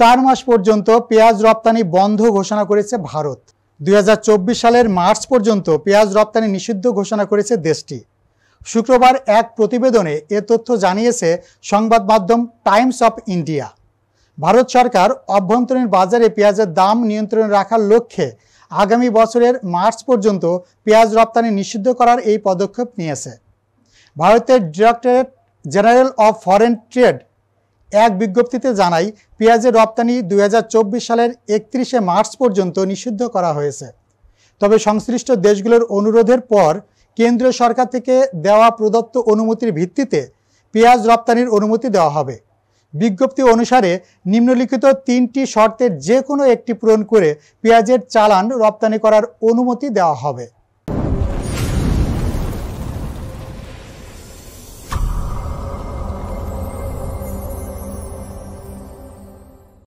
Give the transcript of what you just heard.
চার মাস পর্যন্ত পেঁয়াজ রপ্তানি বন্ধ ঘোষণা করেছে ভারত দুই সালের মার্চ পর্যন্ত পেঁয়াজ রপ্তানি নিষিদ্ধ ঘোষণা করেছে দেশটি শুক্রবার এক প্রতিবেদনে এ তথ্য জানিয়েছে সংবাদ মাধ্যম টাইমস অফ ইন্ডিয়া ভারত সরকার অভ্যন্তরীণ বাজারে পেঁয়াজের দাম নিয়ন্ত্রণে রাখার লক্ষ্যে আগামী বছরের মার্চ পর্যন্ত পেঁয়াজ রপ্তানি নিষিদ্ধ করার এই পদক্ষেপ নিয়েছে ভারতের directorate general of foreign trade এক বিজ্ঞপ্তিতে জানাই পেঁয়াজের রপ্তানি দুই সালের একত্রিশে মার্চ পর্যন্ত নিষিদ্ধ করা হয়েছে তবে সংশ্লিষ্ট দেশগুলোর অনুরোধের পর কেন্দ্রীয় সরকার থেকে দেওয়া প্রদত্ত অনুমতির ভিত্তিতে পেঁয়াজ রপ্তানির অনুমতি দেওয়া হবে বিজ্ঞপ্তি অনুসারে নিম্নলিখিত তিনটি শর্তের যে কোনো একটি পূরণ করে পেঁয়াজের চালান রপ্তানি করার অনুমতি দেওয়া হবে